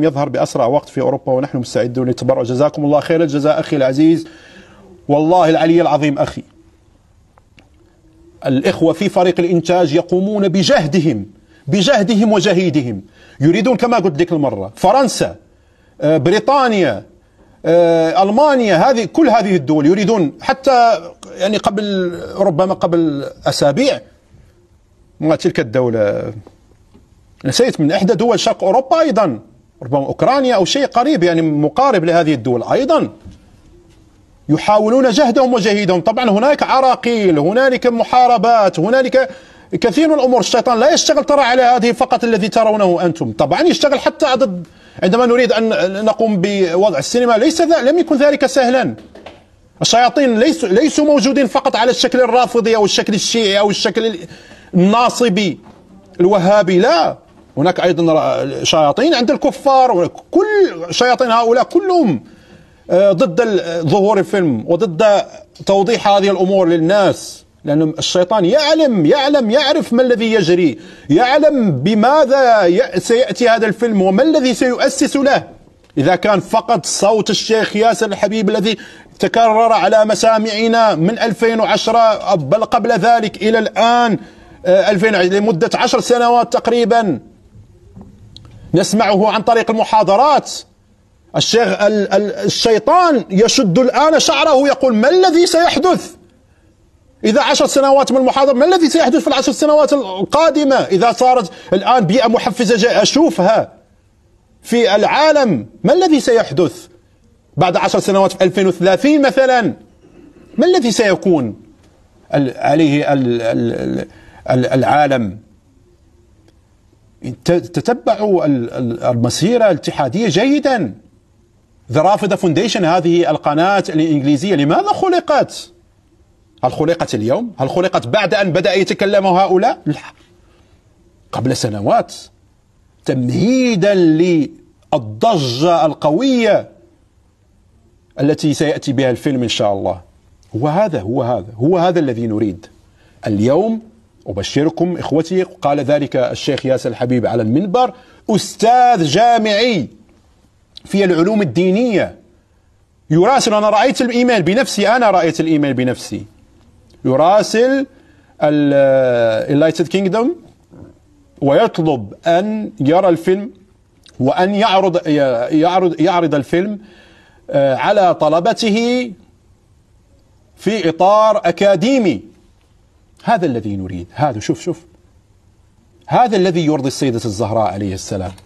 يظهر بأسرع وقت في أوروبا ونحن مستعدون للتبرع جزاكم الله خير الجزاء أخي العزيز والله العلي العظيم أخي الإخوة في فريق الإنتاج يقومون بجهدهم بجهدهم وجهيدهم يريدون كما قلت لك المرة فرنسا آه، بريطانيا آه، المانيا هذه كل هذه الدول يريدون حتى يعني قبل ربما قبل اسابيع ما تلك الدوله نسيت من احدى دول شرق اوروبا ايضا ربما أوكرانيا أو شيء قريب يعني مقارب لهذه الدول أيضا يحاولون جهدهم وجهيدهم طبعا هناك عراقيل هنالك محاربات هنالك كثير من الأمور الشيطان لا يشتغل ترى على هذه فقط الذي ترونه أنتم طبعا يشتغل حتى ضد عندما نريد أن نقوم بوضع السينما ليس ذا لم يكن ذلك سهلا الشياطين ليسوا ليسوا موجودين فقط على الشكل الرافضي أو الشكل الشيعي أو الشكل الناصبي الوهابي لا هناك ايضا شياطين عند الكفار كل شياطين هؤلاء كلهم آه، ضد ظهور الفيلم وضد توضيح هذه الامور للناس لان الشيطان يعلم يعلم يعرف ما الذي يجري يعلم بماذا سياتي هذا الفيلم وما الذي سيؤسس له اذا كان فقط صوت الشيخ ياسر الحبيب الذي تكرر على مسامعنا من 2010 بل قبل ذلك الى الان 2000 آه، لمده 10 سنوات تقريبا نسمعه عن طريق المحاضرات الشيخ الشيطان يشد الآن شعره يقول ما الذي سيحدث إذا عشر سنوات من المحاضرة ما الذي سيحدث في العشر سنوات القادمة إذا صارت الآن بيئة محفزة جاء أشوفها في العالم ما الذي سيحدث بعد عشر سنوات في 2030 مثلا ما الذي سيكون عليه العالم تتبعوا المسيرة الاتحادية جيدا ذا رافدة Foundation هذه القناة الإنجليزية لماذا خلقت؟ هل خلقت اليوم؟ هل خلقت بعد أن بدأ يتكلم هؤلاء؟ لا قبل سنوات تمهيدا للضجة القوية التي سيأتي بها الفيلم إن شاء الله هو هذا هو هذا هو هذا الذي نريد اليوم أبشركم إخوتي قال ذلك الشيخ ياسر الحبيب على المنبر أستاذ جامعي في العلوم الدينية يراسل أنا رأيت الإيميل بنفسي أنا رأيت الإيميل بنفسي يراسل اللايتد كينجدوم ويطلب أن يرى الفيلم وأن يعرض يعرض يعرض الفيلم آه، على طلبته في إطار أكاديمي هذا الذي نريد هذا شوف شوف هذا الذي يرضي السيدة الزهراء عليه السلام